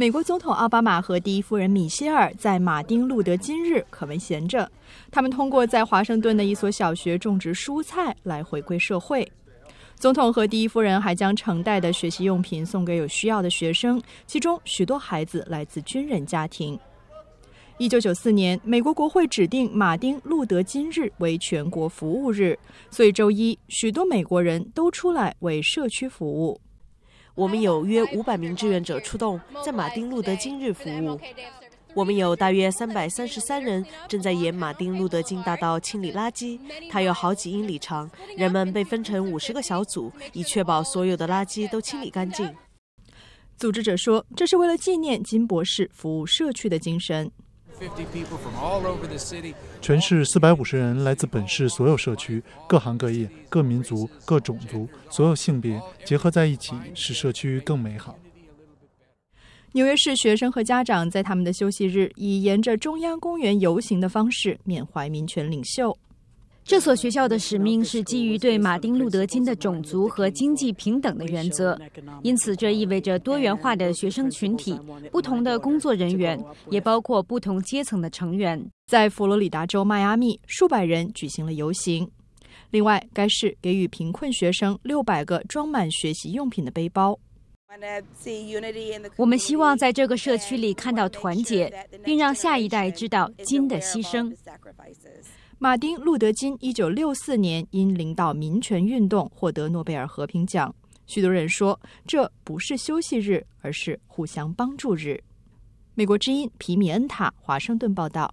美国总统奥巴马和第一夫人米歇尔在马丁路德金日可没闲着，他们通过在华盛顿的一所小学种植蔬菜来回归社会。总统和第一夫人还将成袋的学习用品送给有需要的学生，其中许多孩子来自军人家庭。一九九四年，美国国会指定马丁路德金日为全国服务日，所以周一，许多美国人都出来为社区服务。我们有约五百名志愿者出动，在马丁路德金日服务。我们有大约三百三十三人正在沿马丁路德金大道清理垃圾，它有好几英里长。人们被分成五十个小组，以确保所有的垃圾都清理干净。组织者说，这是为了纪念金博士服务社区的精神。全市四百五十人来自本市所有社区，各行各业、各民族、各种族、所有性别，结合在一起，使社区更美好。纽约市学生和家长在他们的休息日以沿着中央公园游行的方式缅怀民权领袖。这所学校的使命是基于对马丁·路德·金的种族和经济平等的原则，因此这意味着多元化的学生群体、不同的工作人员，也包括不同阶层的成员。在佛罗里达州迈阿密，数百人举行了游行。另外，该市给予贫困学生六百个装满学习用品的背包。我们希望在这个社区里看到团结，并让下一代知道金的牺牲。马丁·路德·金，一九六四年因领导民权运动获得诺贝尔和平奖。许多人说，这不是休息日，而是互相帮助日。美国之音皮米恩塔，华盛顿报道。